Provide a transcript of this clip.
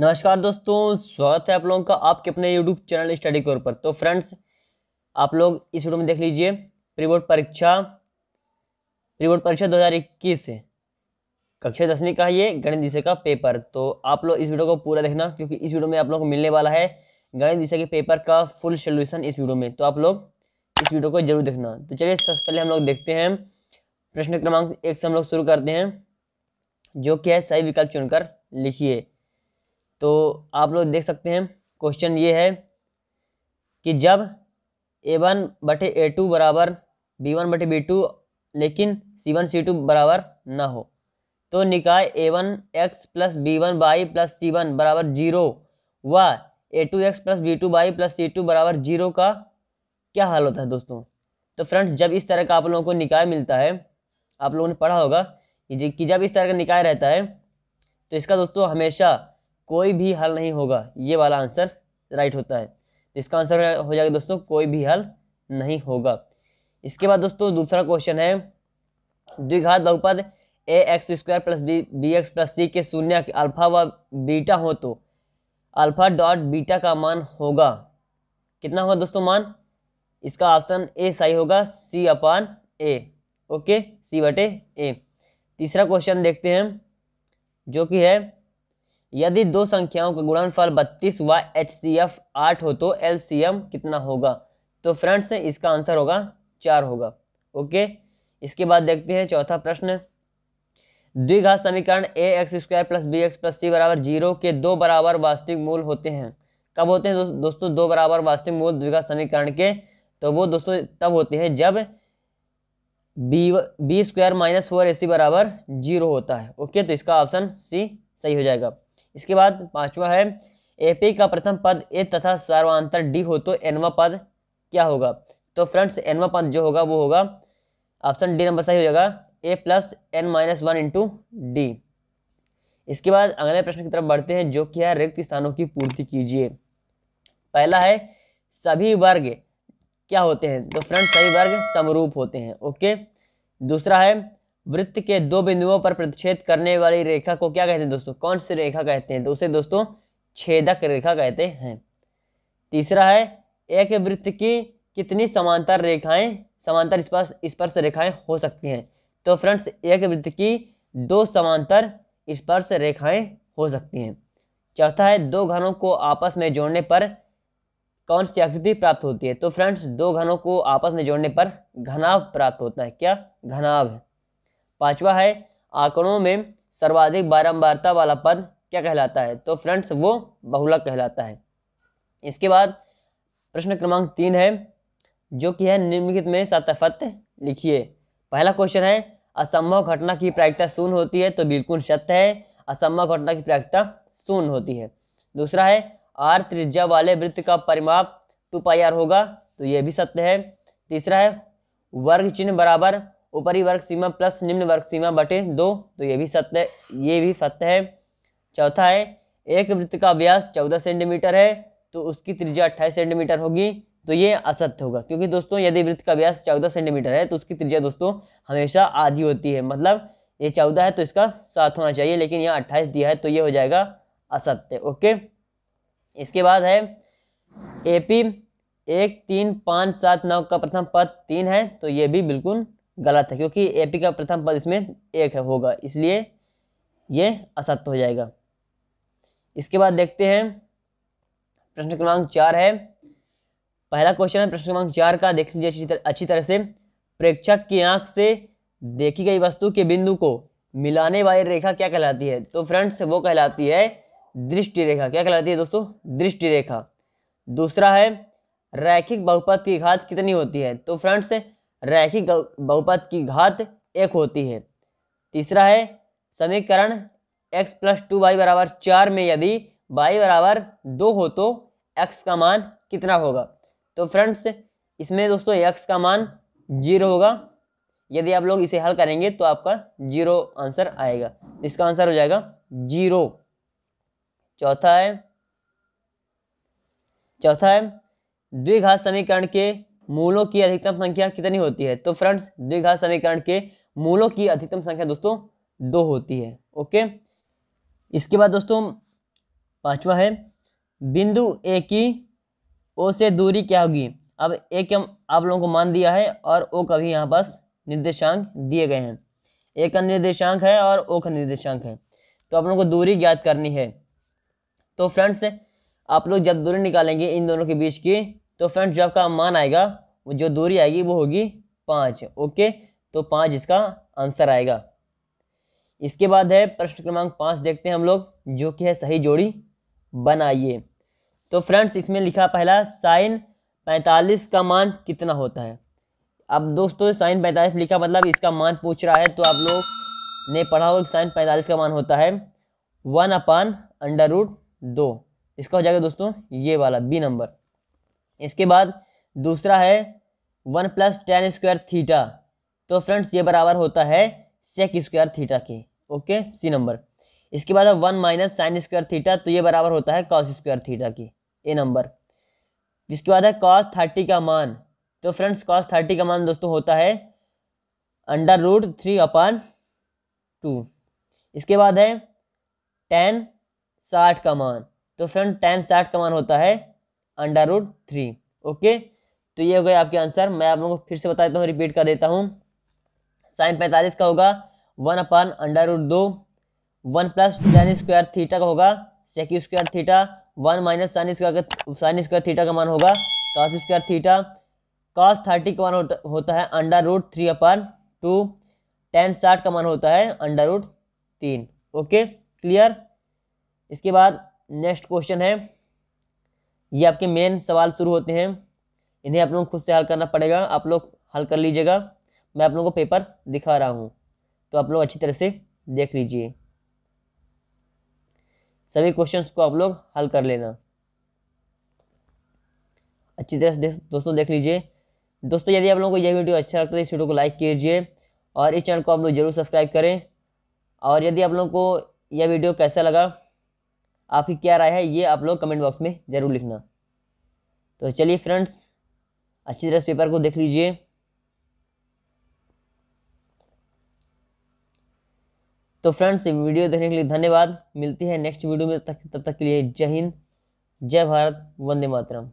नमस्कार दोस्तों स्वागत है आप लोगों का आपके अपने यूट्यूब चैनल स्टडी कोर पर तो फ्रेंड्स आप लोग इस वीडियो में देख लीजिए प्री बोर्ड परीक्षा प्री बोर्ड परीक्षा 2021 कक्षा दसवीं का ये गणित विषय का पेपर तो आप लोग इस वीडियो को पूरा देखना क्योंकि इस वीडियो में आप लोग को मिलने वाला है गणित विषय के पेपर का फुल सोल्यूशन इस वीडियो में तो आप लोग इस वीडियो को जरूर देखना तो चलिए सबसे पहले हम लोग देखते हैं प्रश्न क्रमांक एक से हम लोग शुरू करते हैं जो कि है सही विकल्प चुनकर लिखिए तो आप लोग देख सकते हैं क्वेश्चन ये है कि जब ए वन बटे ए टू बराबर बी वन बटे बी टू लेकिन सी वन सी टू बराबर ना हो तो निकाय A one X plus B one Y plus C one बराबर जीरो व A two X plus B two Y plus C two बराबर जीरो का क्या हाल होता है दोस्तों तो फ्रेंड्स जब इस तरह का आप लोगों को निकाय मिलता है आप लोगों ने पढ़ा होगा कि जब इस तरह का निकाय रहता है तो इसका दोस्तों हमेशा कोई भी हल नहीं होगा ये वाला आंसर राइट होता है इसका आंसर हो जाएगा दोस्तों कोई भी हल नहीं होगा इसके बाद दोस्तों दूसरा क्वेश्चन है द्विघात बहुपद A X square plus B B X plus C के शून्य अल्फा व बीटा हो तो अल्फा डॉट बीटा का मान होगा कितना होगा दोस्तों मान इसका ऑप्शन ए सही होगा सी अपान ए ओके सी बटे ए तीसरा क्वेश्चन देखते हैं जो कि है यदि दो संख्याओं का गुणनफल 32 व एच सी एफ आठ हो तो एल सी एम कितना होगा तो फ्रेंड्स इसका आंसर होगा चार होगा ओके इसके बाद देखते हैं चौथा प्रश्न द्विघात समीकरण A X square plus B X plus C बराबर जीरो के दो बराबर वास्तविक मूल होते हैं कब होते हैं दोस्त, दोस्तों दो बराबर वास्तविक मूल द्विघात समीकरण के तो वो दोस्तों तब होते हैं जब B B square minus four A C बराबर जीरो होता है ओके तो इसका ऑप्शन सी सही हो जाएगा इसके बाद पांचवा है एपी का प्रथम पद ए तथा सर्वांतर डी हो तो एनवा पद क्या होगा तो फ्रेंड्स एनवा पद जो होगा वो होगा ऑप्शन डी नंबर सही हो जाएगा A plus N minus one into D इसके बाद अगले प्रश्न की तरफ बढ़ते हैं जो कि है रिक्त स्थानों की पूर्ति कीजिए पहला है सभी वर्ग क्या होते हैं तो फ्रेंड्स सभी वर्ग समरूप होते हैं ओके दूसरा है वृत्त के दो बिंदुओं पर प्रतिच्छेद करने वाली रेखा को क्या कहते हैं दोस्तों कौन सी रेखा कहते हैं तो उसे दोस्तों छेदक रेखा कहते हैं तीसरा है एक वृत्त की कितनी समांतर रेखाएं समांतर स्पर्श स्पर्श रेखाएं हो सकती हैं तो फ्रेंड्स एक वृत्त की दो समांतर स्पर्श रेखाएं हो सकती हैं चौथा है दो घनों को आपस में जोड़ने पर कौन सी आकृति प्राप्त होती है तो फ्रेंड्स दो घनों को आपस में जोड़ने पर घनाभ प्राप्त होता है क्या घनाभ है पांचवा है आंकड़ों में सर्वाधिक बारंबारता वाला पद क्या कहलाता है तो फ्रेंड्स वो बहुलक कहलाता है इसके बाद प्रश्न क्रमांक तीन है जो कि है निम्नलिखित में सतफत लिखिए पहला क्वेश्चन है असंभव घटना की प्रायिकता शून्य होती है तो बिल्कुल सत्य है असंभव घटना की प्रायिकता शून्य होती है दूसरा है आर त्रिज्या वाले वृत्त का परिमाप टू पाई आर होगा तो यह भी सत्य है तीसरा है वर्ग चिन्ह बराबर ऊपरी वर्ग सीमा प्लस निम्न वर्ग सीमा बटे दो तो ये भी सत्य ये भी सत्य है चौथा है एक वृत्त का व्यास चौदह सेंटीमीटर है तो उसकी त्रिज्या अट्ठाईस सेंटीमीटर होगी तो ये असत्य होगा क्योंकि दोस्तों यदि वृत्त का व्यास चौदह सेंटीमीटर है तो उसकी त्रिज्या दोस्तों हमेशा आधी होती है मतलब ये चौदह है तो इसका सात होना चाहिए लेकिन यहाँ अट्ठाईस दिया है तो ये हो जाएगा असत्य ओके इसके बाद है एपी एक तीन पाँच सात नौ का प्रथम पद तीन है तो ये भी बिल्कुल गलत है क्योंकि ए पी का प्रथम पद इसमें एक है होगा इसलिए ये असत्य हो जाएगा इसके बाद देखते हैं प्रश्न क्रमांक चार है पहला क्वेश्चन है प्रश्न क्रमांक चार का देख लीजिए अच्छी तरह से प्रेक्षक की आंख से देखी गई वस्तु के बिंदु को मिलाने वाली रेखा क्या कहलाती है तो फ्रेंड्स वो कहलाती है दृष्टि रेखा क्या कहलाती है दोस्तों दृष्टि रेखा दूसरा है रैखिक बहुपत की घात कितनी होती है तो फ्रेंड्स रैखिक बहुपद की घात एक होती है तीसरा है समीकरण x प्लस टू वाई बराबर चार में यदि y बराबर दो हो तो x का मान कितना होगा तो फ्रेंड्स इसमें दोस्तों x का मान जीरो होगा यदि आप लोग इसे हल करेंगे तो आपका जीरो आंसर आएगा इसका आंसर हो जाएगा जीरो चौथा है चौथा है द्विघात समीकरण के मूलों की अधिकतम संख्या कितनी होती है तो फ्रेंड्स द्विघात समीकरण के मूलों की अधिकतम संख्या दोस्तों दो होती है ओके इसके बाद दोस्तों पांचवा है बिंदु ए की ओ से दूरी क्या होगी अब ए के आप लोगों को मान दिया है और ओ का भी यहाँ पास निर्देशांक दिए गए हैं ए का निर्देशांक है और ओ का निर्देशांक है तो आप लोगों को दूरी ज्ञात करनी है तो फ्रेंड्स आप लोग जब दूरी निकालेंगे इन दोनों के बीच की तो फ्रेंड जो आपका मान आएगा वो जो दूरी आएगी वो होगी पाँच ओके तो पाँच इसका आंसर आएगा इसके बाद है प्रश्न क्रमांक पाँच देखते हैं हम लोग जो कि है सही जोड़ी बनाइए तो फ्रेंड्स इसमें लिखा पहला साइन पैंतालीस का मान कितना होता है अब दोस्तों साइन पैंतालीस लिखा मतलब इसका मान पूछ रहा है तो आप लोग ने पढ़ा हो साइन पैंतालीस का मान होता है वन अपान अंडर रूट दो इसका हो जाएगा दोस्तों ये वाला बी नंबर इसके बाद दूसरा है one plus tan square theta तो फ्रेंड्स ये बराबर होता है सेक स्क्वायर थीटा के ओके सी नंबर इसके बाद one minus sine square theta तो ये बराबर होता है कॉस स्क्वायर थीटा के ए नंबर इसके बाद है कॉस थर्टी का मान तो फ्रेंड्स कॉस थर्टी का मान दोस्तों होता है under root three upon two इसके बाद है टेन साठ का मान तो फ्रेंड टेन साठ का मान होता है अंडर रूट थ्री ओके तो ये हो गया आपके आंसर मैं आप लोगों को फिर से बता देता हूँ रिपीट कर देता हूँ साइन पैंतालीस का होगा वन अपन अंडर रूट दो one plus tan square theta का होगा sec square theta one minus sine square का साइन स्क्वायर थीटा का मान होगा cos square theta cos thirty का मान होता, होता है under root three upon two tan साठ का मान होता है अंडर रूट तीन ओके क्लियर इसके बाद नेक्स्ट क्वेश्चन है ये आपके मेन सवाल शुरू होते हैं इन्हें आप लोग खुद से हल करना पड़ेगा आप लोग हल कर लीजिएगा मैं आप लोगों को पेपर दिखा रहा हूँ तो आप लोग अच्छी तरह से देख लीजिए सभी क्वेश्चंस को आप लोग हल कर लेना अच्छी तरह से दोस्तों देख लीजिए दोस्तों यदि आप लोगों को यह वीडियो अच्छा लगता है तो इस वीडियो को लाइक कीजिए और इस चैनल को आप लोग जरूर सब्सक्राइब करें और यदि आप लोगों को यह वीडियो कैसा लगा आपकी क्या राय है ये आप लोग कमेंट बॉक्स में ज़रूर लिखना तो चलिए फ्रेंड्स अच्छी तरह से पेपर को देख लीजिए तो फ्रेंड्स वीडियो देखने के लिए धन्यवाद मिलती है नेक्स्ट वीडियो में तक तब तक के लिए जय हिंद जय भारत वंदे मातरम